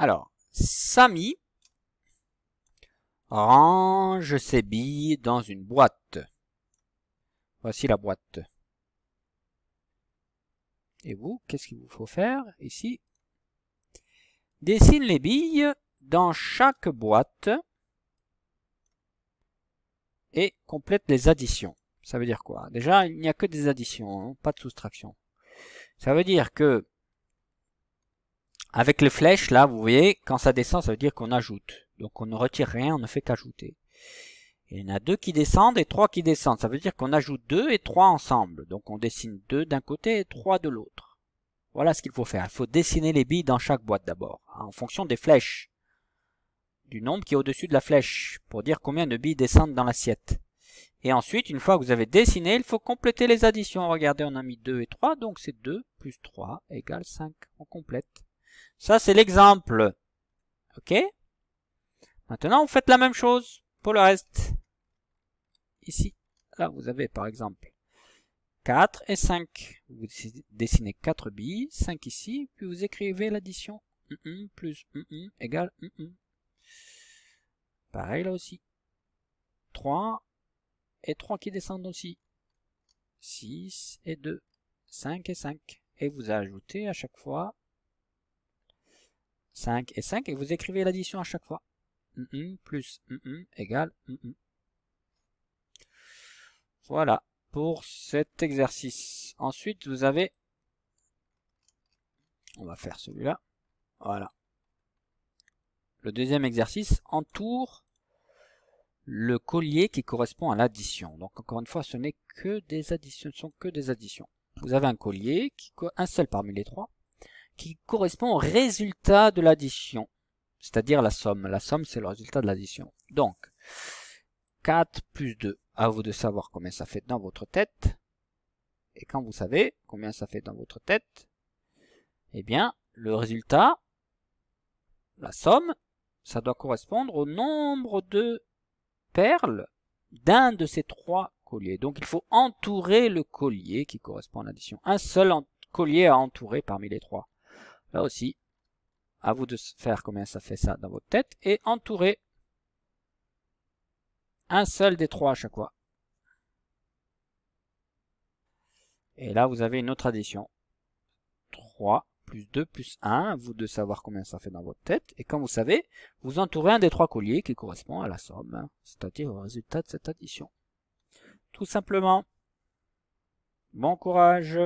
Alors, Samy range ses billes dans une boîte. Voici la boîte. Et vous, qu'est-ce qu'il vous faut faire ici Dessine les billes dans chaque boîte et complète les additions. Ça veut dire quoi Déjà, il n'y a que des additions, hein, pas de soustraction. Ça veut dire que avec les flèches, là, vous voyez, quand ça descend, ça veut dire qu'on ajoute. Donc on ne retire rien, on ne fait qu'ajouter. Il y en a deux qui descendent et trois qui descendent. Ça veut dire qu'on ajoute deux et trois ensemble. Donc on dessine deux d'un côté et trois de l'autre. Voilà ce qu'il faut faire. Il faut dessiner les billes dans chaque boîte d'abord, hein, en fonction des flèches. Du nombre qui est au-dessus de la flèche, pour dire combien de billes descendent dans l'assiette. Et ensuite, une fois que vous avez dessiné, il faut compléter les additions. Regardez, on a mis 2 et 3, donc c'est 2 plus 3 égale 5. On complète. Ça, c'est l'exemple. OK Maintenant, vous faites la même chose pour le reste. Ici, là, vous avez par exemple 4 et 5. Vous dessinez 4 billes, 5 ici, puis vous écrivez l'addition 1, 1, plus 1, égale Pareil là aussi. 3 et 3 qui descendent aussi. 6 et 2. 5 et 5. Et vous ajoutez à chaque fois 5 et 5, et vous écrivez l'addition à chaque fois. plus mm égale Voilà pour cet exercice. Ensuite, vous avez... On va faire celui-là. Voilà. Le deuxième exercice entoure le collier qui correspond à l'addition. Donc encore une fois, ce n'est que des additions, ce ne sont que des additions. Vous avez un collier, qui, un seul parmi les trois, qui correspond au résultat de l'addition, c'est-à-dire la somme. La somme, c'est le résultat de l'addition. Donc, 4 plus 2, à vous de savoir combien ça fait dans votre tête. Et quand vous savez combien ça fait dans votre tête, eh bien, le résultat, la somme, ça doit correspondre au nombre de perles d'un de ces trois colliers. Donc il faut entourer le collier qui correspond à l'addition. Un seul collier à entourer parmi les trois. Là aussi, à vous de faire combien ça fait ça dans votre tête. Et entourer un seul des trois à chaque fois. Et là, vous avez une autre addition. 3 plus 2 plus 1, vous de savoir combien ça fait dans votre tête. Et comme vous savez, vous entourez un des trois colliers qui correspond à la somme, hein, c'est-à-dire au résultat de cette addition. Tout simplement. Bon courage